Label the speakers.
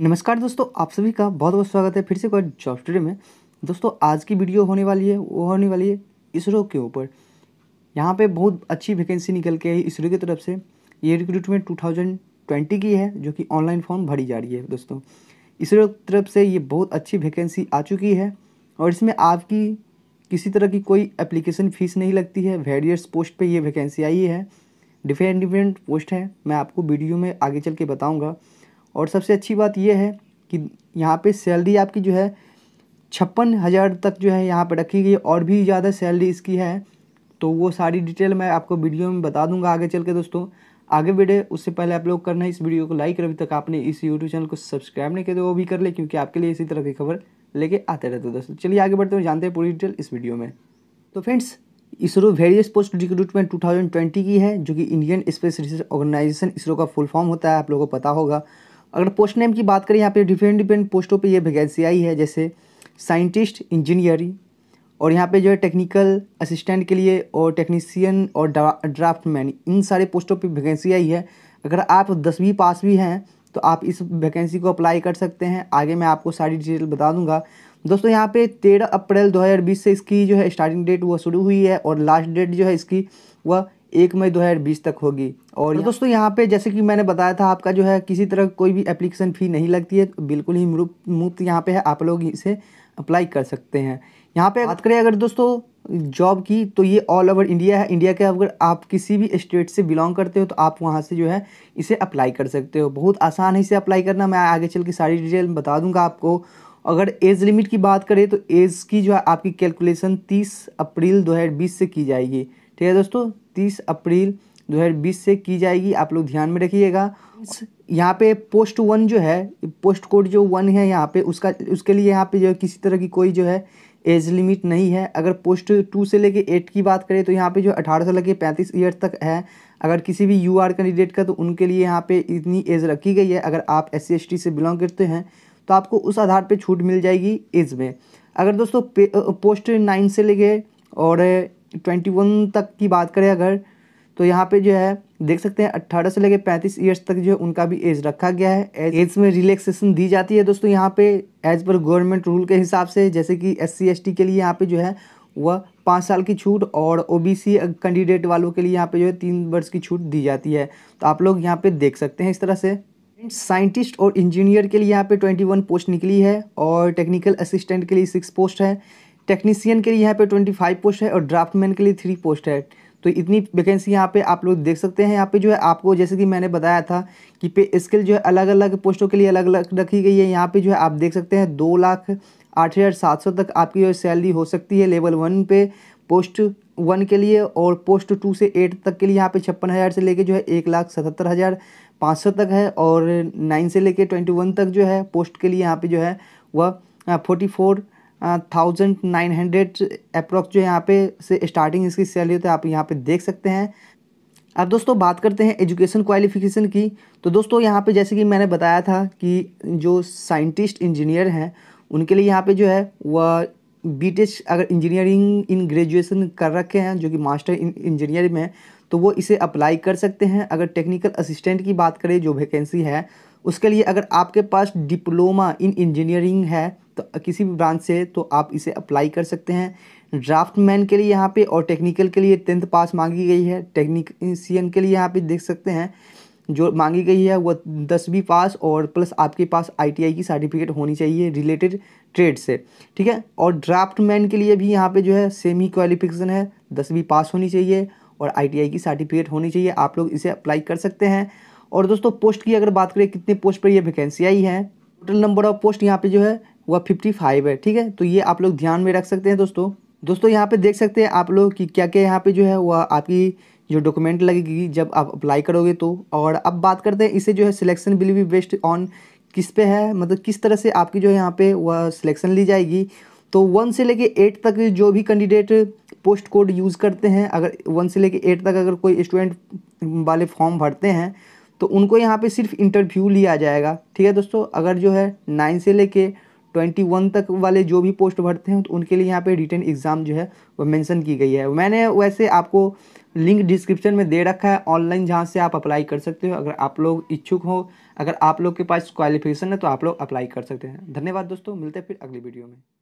Speaker 1: नमस्कार दोस्तों आप सभी का बहुत बहुत स्वागत है फिर से एक जॉब स्टडी में दोस्तों आज की वीडियो होने वाली है वो होने वाली है इसरो के ऊपर यहाँ पे बहुत अच्छी वैकेंसी निकल के आई इसरो की तरफ से ये रिक्रूटमेंट टू थाउजेंड ट्वेंटी की है जो कि ऑनलाइन फॉर्म भरी जा रही है दोस्तों इसरो की तरफ से ये बहुत अच्छी वैकेंसी आ चुकी है और इसमें आपकी किसी तरह की कोई एप्लीकेशन फ़ीस नहीं लगती है वेरियस पोस्ट पर यह वैकेंसी आई है डिफरेंट डिफरेंट पोस्ट हैं मैं आपको वीडियो में आगे चल के बताऊँगा और सबसे अच्छी बात यह है कि यहाँ पे सैलरी आपकी जो है छप्पन हज़ार तक जो है यहाँ पर रखी गई और भी ज़्यादा सैलरी इसकी है तो वो सारी डिटेल मैं आपको वीडियो में बता दूंगा आगे चल के दोस्तों आगे बढ़े उससे पहले आप लोग करना है इस वीडियो को लाइक करें अभी तक आपने इस यूट्यूब चैनल को सब्सक्राइब नहीं किया तो वो भी कर ले क्योंकि आपके लिए इसी तरह की खबर लेके आते रहते हो दोस्तों चलिए आगे बढ़ते हैं जानते हैं पूरी डिटेल इस वीडियो में तो friends ISRO various post recruitment 2020 की है जो कि Indian space research organisation ISRO का फुल फॉर्म होता है आप लोगों को पता होगा अगर पोस्ट नेम की बात करें यहाँ पे डिफरेंट डिफरेंट पोस्टों पे ये वैकेंसी आई है जैसे साइंटिस्ट इंजीनियरिंग और यहाँ पे जो है टेक्निकल असिस्टेंट के लिए और टेक्नीसियन और ड्राफ्टमैन इन सारे पोस्टों पे वैकेंसी आई है अगर आप दसवीं पास भी हैं तो आप इस वैकेंसी को अप्लाई कर सकते हैं आगे मैं आपको सारी डिटेल बता दूंगा दोस्तों यहाँ पे तेरह अप्रैल दो से इसकी जो है स्टार्टिंग डेट वह शुरू हुई है और लास्ट डेट जो है इसकी वह एक मई दो हज़ार बीस तक होगी और तो दोस्तों यहाँ पे जैसे कि मैंने बताया था आपका जो है किसी तरह कोई भी एप्लीकेशन फ़ी नहीं लगती है तो बिल्कुल ही मुफ्त यहाँ पे है आप लोग इसे अप्लाई कर सकते हैं यहाँ पे बात करें अगर दोस्तों जॉब की तो ये ऑल ओवर इंडिया है इंडिया के अगर आप किसी भी स्टेट से बिलोंग करते हो तो आप वहाँ से जो है इसे अप्लाई कर सकते हो बहुत आसान है इसे अप्लाई करना मैं आगे चल के सारी डिटेल बता दूंगा आपको अगर एज लिमिट की बात करें तो एज की जो है आपकी कैलकुलेशन 30 अप्रैल 2020 से की जाएगी ठीक है दोस्तों तीस अप्रैल दो हज़ार बीस से की जाएगी आप लोग ध्यान में रखिएगा यहाँ पे पोस्ट वन जो है पोस्ट कोड जो वन है यहाँ पे उसका उसके लिए यहाँ पे जो है किसी तरह की कोई जो है एज लिमिट नहीं है अगर पोस्ट टू से लेके एट की बात करें तो यहाँ पे जो अठारह से लेके पैंतीस ईयर तक है अगर किसी भी यू आर कैंडिडेट का तो उनके लिए यहाँ पे इतनी एज रखी गई है अगर आप एस सी से बिलोंग करते हैं तो आपको उस आधार पर छूट मिल जाएगी एज में अगर दोस्तों पोस्ट नाइन से लेके और ट्वेंटी वन तक की बात करें अगर तो यहाँ पे जो है देख सकते हैं अट्ठारह से लेकर पैंतीस ईयर्स तक जो है उनका भी एज रखा गया है एज में रिलैक्सेशन दी जाती है दोस्तों यहाँ पे एज पर गवर्नमेंट रूल के हिसाब से जैसे कि एस सी के लिए यहाँ पे जो है वह पाँच साल की छूट और ओ कैंडिडेट वालों के लिए यहाँ पे जो है तीन वर्ष की छूट दी जाती है तो आप लोग यहाँ पे देख सकते हैं इस तरह से साइंटिस्ट और इंजीनियर के लिए यहाँ पे 21 पोस्ट निकली है और टेक्निकल असिस्टेंट के लिए सिक्स पोस्ट है टेक्नीसियन के लिए यहाँ पे ट्वेंटी फाइव पोस्ट है और ड्राफ्टमैन के लिए थ्री पोस्ट है तो इतनी वैकेंसी यहाँ पे आप लोग देख सकते हैं यहाँ पे जो है आपको जैसे कि मैंने बताया था कि पे स्किल जो है अलग अलग पोस्टों के लिए अलग अलग रखी गई है यहाँ पे जो है आप देख सकते हैं दो लाख आठ हज़ार सात सौ तक आपकी जो है सैलरी हो सकती है लेवल वन पे पोस्ट वन के लिए और पोस्ट टू से एट तक के लिए यहाँ पे छप्पन हज़ार से लेके जो है एक लाख सतहत्तर हज़ार पाँच सौ तक है और नाइन से लेके ट्वेंटी वन तक जो है पोस्ट के लिए यहाँ पे जो है वह हाँ, forty four thousand nine hundred approx जो यहाँ पे से स्टार्टिंग इसकी सैलरी होती है तो आप यहाँ पे देख सकते हैं अब दोस्तों बात करते हैं एजुकेशन क्वालिफिकेशन की तो दोस्तों यहाँ पे जैसे कि मैंने बताया था कि जो साइंटिस्ट इंजीनियर हैं उनके लिए यहाँ पे जो है वह बी अगर इंजीनियरिंग इन ग्रेजुएसन कर रखे हैं जो कि मास्टर इन इंजीनियरिंग में तो वो इसे अप्लाई कर सकते हैं अगर टेक्निकल असिस्टेंट की बात करें जो वैकेंसी है उसके लिए अगर आपके पास डिप्लोमा इन इंजीनियरिंग है तो किसी भी ब्रांच से तो आप इसे अप्लाई कर सकते हैं ड्राफ्ट मैन के लिए यहाँ पे और टेक्निकल के लिए टेंथ पास मांगी गई है टेक्निशियन के लिए यहाँ पे देख सकते हैं जो मांगी गई है वह दसवीं पास और प्लस आपके पास आईटीआई की सर्टिफिकेट होनी चाहिए रिलेटेड ट्रेड से ठीक है और ड्राफ्ट मैन के लिए भी यहाँ पे जो है सेमी क्वालिफिकेशन है दसवीं पास होनी चाहिए और आईटीआई की सर्टिफिकेट होनी चाहिए आप लोग इसे अप्लाई कर सकते हैं और दोस्तों पोस्ट की अगर बात करें कितने पोस्ट पर यह वैकेंसी आई है टोटल नंबर ऑफ पोस्ट यहाँ पर जो है वह फिफ्टी फाइव है ठीक है तो ये आप लोग ध्यान में रख सकते हैं दोस्तों दोस्तों यहाँ पे देख सकते हैं आप लोग कि क्या क्या यहाँ पे जो है वह आपकी जो डॉक्यूमेंट लगेगी जब आप अप्लाई करोगे तो और अब बात करते हैं इसे जो है सिलेक्शन विल भी बेस्ड ऑन किस पे है मतलब किस तरह से आपकी जो है यहाँ पे वह सिलेक्शन ली जाएगी तो वन से लेके एट तक जो भी कैंडिडेट पोस्ट कोड यूज़ करते हैं अगर वन से लेके एट तक अगर कोई स्टूडेंट वाले फॉर्म भरते हैं तो उनको यहाँ पे सिर्फ इंटरव्यू लिया जाएगा ठीक है दोस्तों अगर जो है नाइन से लेके ट्वेंटी वन तक वाले जो भी पोस्ट भरते हैं तो उनके लिए यहाँ पे रिटर्न एग्ज़ाम जो है वो मेंशन की गई है मैंने वैसे आपको लिंक डिस्क्रिप्शन में दे रखा है ऑनलाइन जहाँ से आप अप्लाई कर सकते हो अगर आप लोग इच्छुक हो अगर आप लोग के पास क्वालिफिकेशन है तो आप लोग अप्लाई कर सकते हैं धन्यवाद दोस्तों मिलते हैं फिर अगली वीडियो में